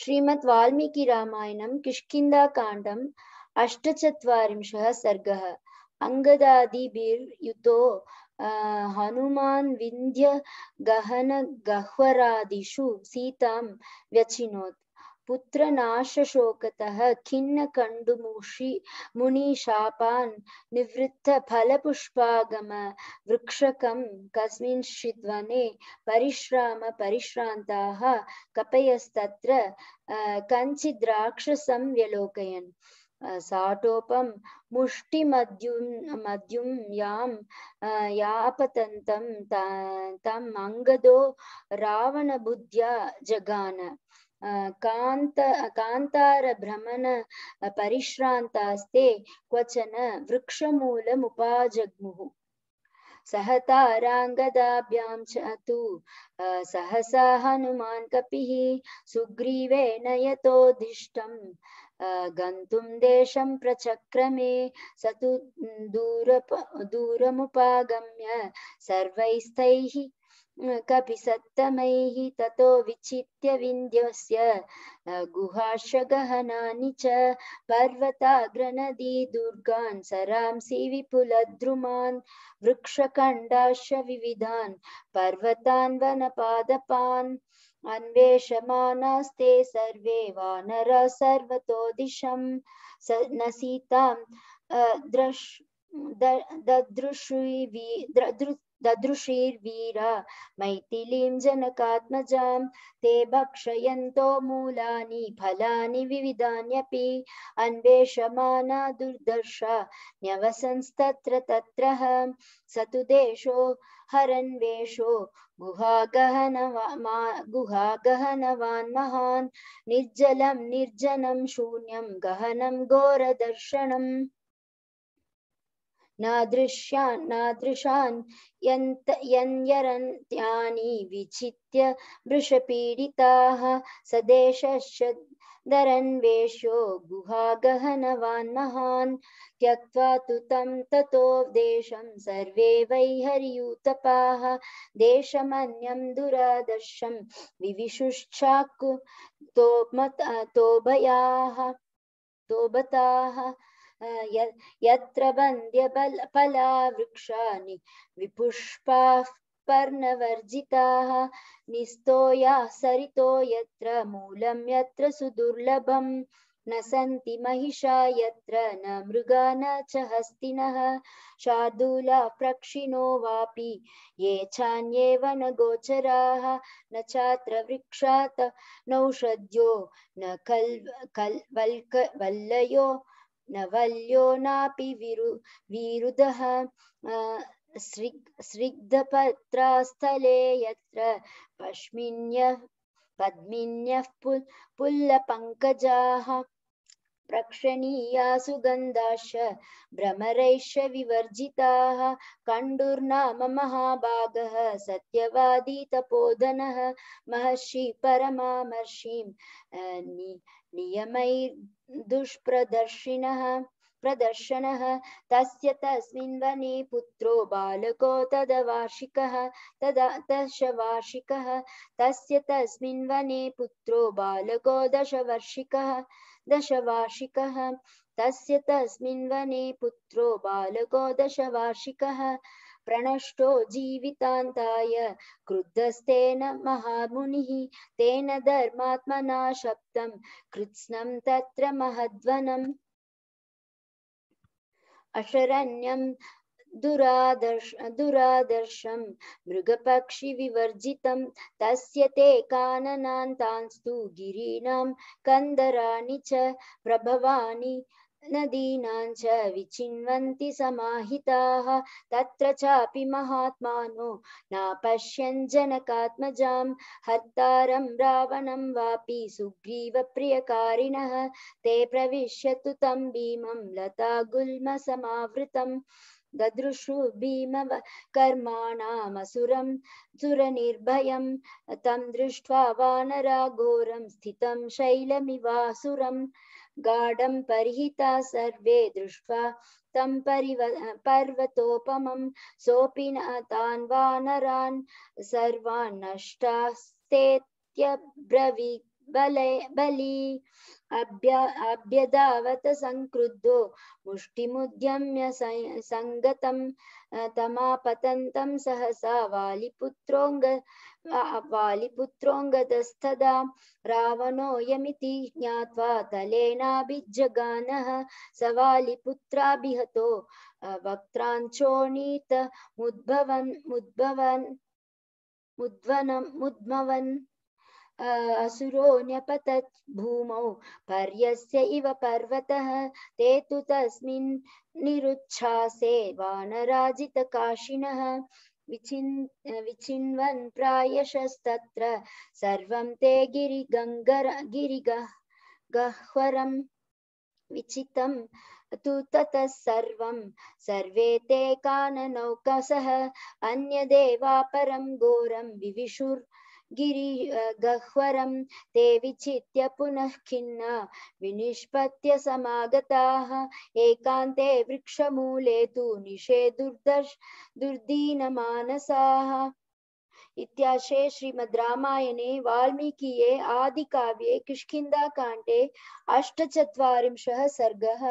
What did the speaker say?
श्रीमद् वाल्मीकि रामायणं किष्किन्धाकाण्डम् अष्टचत्वारिंशः सर्गः अङ्गदादिभिर्युतो हनुमान् विन्ध्य गहन गह्वरादिषु सीतां व्यचिनोत् पुत्रनाशशोकतः खिन्नकण्डुमुषि मुनिशापान् निवृत्तफलपुष्पागम वृक्षकं कस्मिंश्चिद् वने परिश्रामपरिश्रान्ताः कपयस्तत्र कञ्चिद्राक्षसं व्यलोकयन् साटोपम मुष्टिमद्युं मद्युं यां यापतन्तं तम् अङ्गदो रावणबुद्ध्या जगान कान्त कान्तारभ्रमण परिश्रांतास्ते क्वचन वृक्षमूल सह ताराङ्गदाभ्यां च तु सहसा हनुमान् कपिः सुग्रीवेण यतोऽधिष्टं गन्तुं देशं प्रचक्रमे स तु दूर दूरमुपागम्य सर्वैस्तैः कपिसत्तमैः ततो विचित्य विन्ध्यस्य गुहाशगहनानि च पर्वताग्रनदी दुर्गान् सरांसि विपुलद्रुमान् वृक्षखण्डाश्च विविधान् पर्वतान् वनपादपान् अन्वेषमानास्ते सर्वे वानर सर्वतो दिशं न सीतां दृश् ददृश्वी ददृशीर्वीर मैथिलीं जनकात्मजां ते भक्षयन्तो मूलानि फलानि विविधान्यपि अन्वेषमाना दुर्दर्श न्यवसंस्तत्र तत्र स तु देशो हरन्वेषो गुहागहनवान् महान् निर्जलं निर्जनं शून्यं गहनं घोरदर्शनम् नादृश्यान् नादृशान् विचित्य वृषपीडिताः सदेशश्च दरन्वेष्यो गुहागहनवान् महान् त्यक्त्वा तु तं ततो देशं सर्वे वै देशमन्यं दुरादर्शं विविशुश्चाकु तोभयाः तोबताः यत्र बन्द्यबलफला वृक्षाणि विपुष्पाः पर्णवर्जिताः निस्तोयाः सरितो यत्र मूलं यत्र सुदुर्लभं न सन्ति महिषा यत्र न मृगा न च हस्तिनः शार्दूला प्रक्षिणो वापि ये चान्येव न गोचराः न चात्र वृक्षात नौषद्यो न कल् कल् वल्क वल्लयो न वल्यो नापि विरु विरुधः सृग्धपत्रास्थले यत्र पश्मिन्यः पद्मिन्यः पुल् पुल्लपङ्कजाः प्रक्षणीया सुगन्धाश्च भ्रमरैश्च विवर्जिताः कण्डुर्नाम महाभागः सत्यवादी तपोधनः महर्षि परमामर्षिं नि नियमैर् दुष्प्रदर्शिन प्रदर्शन तस्य तस्मिन् वने पुत्रो बालको तदवार्षिकः तदा दशवार्षिकः तस्य तस्मिन् वने पुत्रो बालको दशवर्षिकः दशवार्षिकः तस्य तस्मिन् वने पुत्रो बालको दशवार्षिकः प्रणष्टो जीवितान्ताय क्रुद्धस्तेन महामुनिः तेन धर्मात्मना शब्दं कृत्स्नं तत्र महद्वनम् अशरण्यं दुरादर्श दुरादर्शं मृगपक्षिविवर्जितं तस्य ते काननान्तांस्तु गिरीणां कन्दराणि च प्रभवानि नदीनां च विचिन्वन्ति समाहिताः तत्र चापि महात्मानो नापश्यञ्जनकात्मजां हत्तारं रावणं वापि सुग्रीवप्रियकारिणः ते प्रविश्यतु तं भीमं लता गुल्मसमावृतम् ददृशु भीम कर्माणामसुरं सुरनिर्भयं तं दृष्ट्वा वानरा घोरं स्थितं शैलमिवासुरं गाढं परिहिता सर्वे दृष्ट्वा तं परिव पर्वतोपमं सोऽपि न तान् वानरान् सर्वान् नष्टास्तेत्यब्रवीत् बले बली अभ्य अभ्यधावत संक्रुद्धो मुष्टिमुद्यम्य सङ्गतं तमापतन्तं सहसा वालिपुत्रोऽङ्ग वालिपुत्रोऽङ्गतस्तदा रावणोऽयमिति ज्ञात्वा तलेनाभिजगानः स वालिपुत्राभिहतो वक्त्राञ्चोणीत मुद्भवन् मुद्भवन् मुद्वनं मुद्मवन् असुरो न्यपतत् भूमौ पर्यस्य इव पर्वतः ते तु तस्मिन् निरुच्छासे वानराजितकाशिनः विचिन् विचिन्वन् प्रायशस्तत्र सर्वं ते गिरिगङ्गर गिरिगः गह्वरं विचितं तु ततः सर्वं सर्वे ते काननौकसः अन्यदेवापरं परं घोरं विविशुर् गिरी गह्वरं ते विचित्य पुनः खिन्ना विनिष्पत्य समागताः एकान्ते वृक्षमूले तु निशे दुर्दश दुर्दीनमानसाः इत्याशे श्रीमद् रामायणे वाल्मीकिये आदिकाव्ये किष्किन्दाकाण्डे अष्टचत्वारिंशः सर्गः